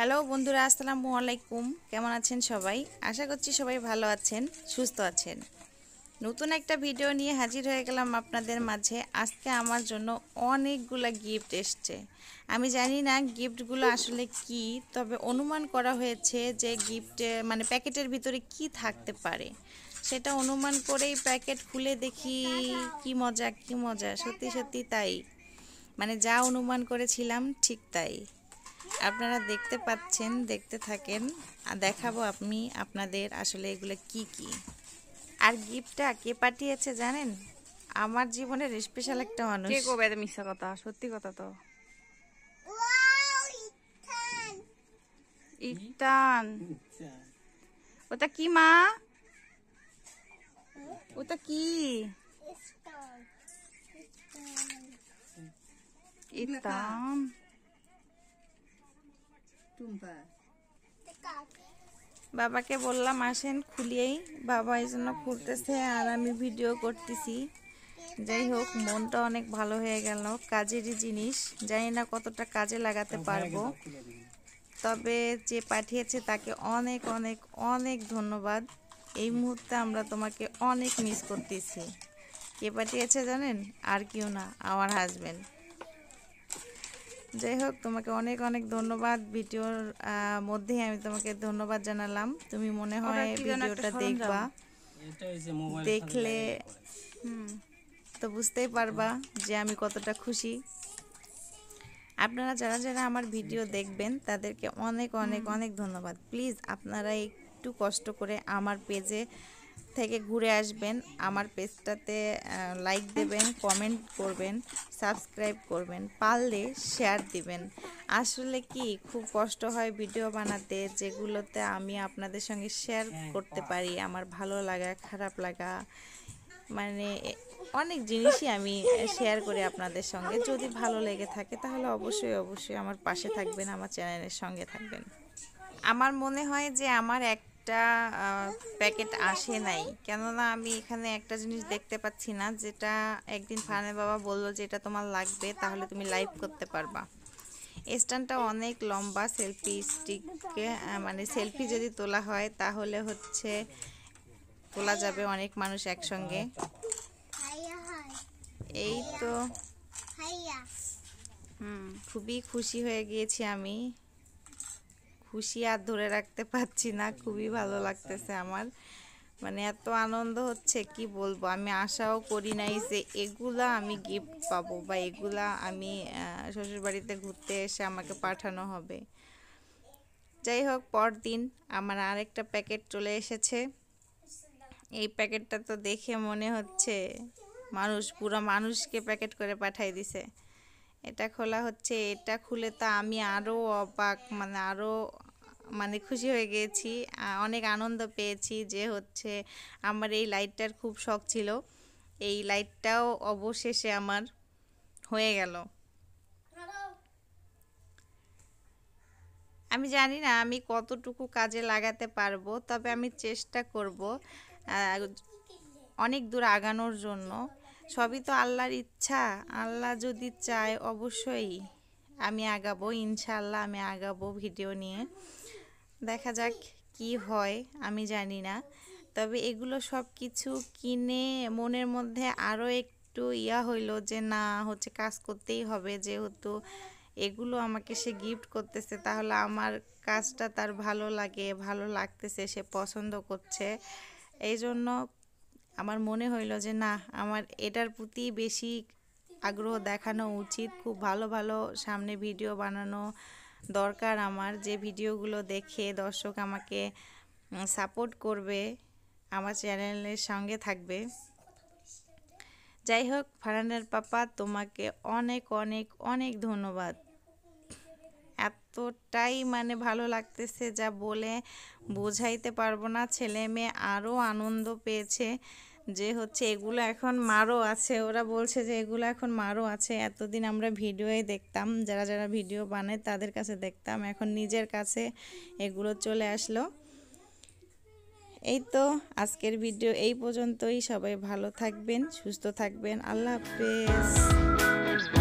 hello বন্ধুরা আসসালামু আলাইকুম কেমন আছেন সবাই আশা করছি সবাই ভালো আছেন সুস্থ আছেন নতুন একটা ভিডিও নিয়ে হাজির হয়ে গেলাম আপনাদের মাঝে আজকে আমার জন্য অনেকগুলা গিফট এসছে আমি জানি না গিফটগুলো আসলে কি তবে অনুমান করা হয়েছে যে গিফটে মানে প্যাকেটের ভিতরে কি থাকতে পারে সেটা অনুমান করেই প্যাকেট খুলে দেখি কি মজা কি মজা সত্যি সত্যি তাই মানে যা অনুমান করেছিলাম ঠিক তাই আপনারা দেখতে পাচ্ছেন দেখতে থাকেন দেখাবো আমি আপনাদের আসলে এগুলো কি কি আর গিফটটা কে পাঠিয়েছে জানেন আমার জীবনের স্পেশাল একটা মানুষ কে কবে মিথ্যা কথা সত্যি কথা তো ওটা কি মা ওটা কি ইতান বাবাকে বললাম আসেন খুলিয়েই বাবা এই জন্য খুলতেছে আর আমি ভিডিও করতেছি যাই হোক মনটা অনেক ভালো হয়ে গেল কাজেরই জিনিস জানি না কতটা কাজে লাগাতে হ্যাঁ, পারবো তবে যে পাঠিয়েছে তাকে অনেক অনেক অনেক ধন্যবাদ এই মুহূর্তে আমরা তোমাকে অনেক মিস করতেছি কে পাঠিয়েছে জানেন আর কেউ না আমার হাজব্যান্ড যাই হোক তোমাকে অনেক অনেক ধন্যবাদ ভিডিওর মধ্যে আমি তোমাকে ধন্যবাদ জানালাম তুমি মনে হয় ভিডিওটা দেখবা দেখলে তো বুঝতেই পারবা যে আমি কতটা খুশি আপনারা যারা যারা আমার ভিডিও দেখবেন তাদেরকে অনেক অনেক অনেক ধন্যবাদ প্লিজ আপনারা একটু কষ্ট করে আমার পেজে থেকে ঘুরে আসবেন আমার পেজটাতে লাইক দেবেন কমেন্ট করবেন সাবস্ক্রাইব করবেন পারলে শেয়ার দিবেন আসলে কি খুব কষ্ট হয় ভিডিও বানাতে যেগুলোতে আমি আপনাদের সঙ্গে শেয়ার করতে পারি আমার ভালো লাগা খারাপ লাগা মানে অনেক জিনিসই আমি শেয়ার করি আপনাদের সঙ্গে যদি ভালো লেগে থাকে তাহলে অবশ্যই অবশ্যই আমার পাশে থাকবেন আমার চ্যানেলের সঙ্গে থাকবেন আমার মনে হয় যে আমার এক একটা প্যাকেট আসে নাই কেননা আমি এখানে একটা জিনিস দেখতে পাচ্ছি না যেটা একদিন ফানে বাবা বললো যে এটা তোমার লাগবে তাহলে তুমি লাইভ করতে পারবা স্ট্যান্ডটা অনেক লম্বা সেলফি স্টিককে মানে সেলফি যদি তোলা হয় তাহলে হচ্ছে তোলা যাবে অনেক মানুষ একসঙ্গে এই তো হুম খুবই খুশি হয়ে গিয়েছি আমি খুশি আর ধরে রাখতে পারছি না খুবই ভালো লাগতেছে আমার মানে এত আনন্দ হচ্ছে কি বলবো আমি আশাও করি নাই যে এগুলা আমি গিফট পাবো বা এগুলা আমি শ্বশুরবাড়িতে ঘুরতে এসে আমাকে পাঠানো হবে যাই হোক পরদিন আমার আরেকটা প্যাকেট চলে এসেছে এই প্যাকেটটা তো দেখে মনে হচ্ছে মানুষ পুরো মানুষকে প্যাকেট করে পাঠাই দিছে এটা খোলা হচ্ছে এটা খুলে তো আমি আরও অবাক মানে আরও মানে খুশি হয়ে গেছি অনেক আনন্দ পেয়েছি যে হচ্ছে আমার এই লাইটটার খুব শখ ছিল এই লাইটটাও অবশেষে আমার হয়ে গেল আমি জানি না আমি কতটুকু কাজে লাগাতে পারবো তবে আমি চেষ্টা করব অনেক দূর আগানোর জন্য সবই তো আল্লাহর ইচ্ছা আল্লাহ যদি চায় অবশ্যই আমি আগাবো ইনশাল্লাহ আমি আগাবো ভিডিও নিয়ে দেখা যাক কি হয় আমি জানি না তবে এগুলো সব কিছু কিনে মনের মধ্যে আরও একটু ইয়া হইলো যে না হচ্ছে কাজ করতেই হবে যেহেতু এগুলো আমাকে সে গিফট করতেছে তাহলে আমার কাজটা তার ভালো লাগে ভালো লাগতেছে সে পছন্দ করছে এই জন্য আমার মনে হইল যে না আমার এটার প্রতি বেশি আগ্রহ দেখানো উচিত খুব ভালো ভালো সামনে ভিডিও বানানো দরকার আমার যে ভিডিওগুলো দেখে দর্শক আমাকে সাপোর্ট করবে আমার চ্যানেলের সঙ্গে থাকবে যাই হোক ফারানের পাপা তোমাকে অনেক অনেক অনেক ধন্যবাদ এতটাই মানে ভালো লাগতেছে যা বলে বোঝাইতে পারবো না ছেলে মেয়ে আরও আনন্দ পেয়েছে যে হচ্ছে এগুলো এখন মারও আছে ওরা বলছে যে এগুলো এখন মারও আছে এতদিন আমরা ভিডিওয়ে দেখতাম যারা যারা ভিডিও বানায় তাদের কাছে দেখতাম এখন নিজের কাছে এগুলো চলে আসলো এই তো আজকের ভিডিও এই পর্যন্তই সবাই ভালো থাকবেন সুস্থ থাকবেন আল্লাহ হাফেজ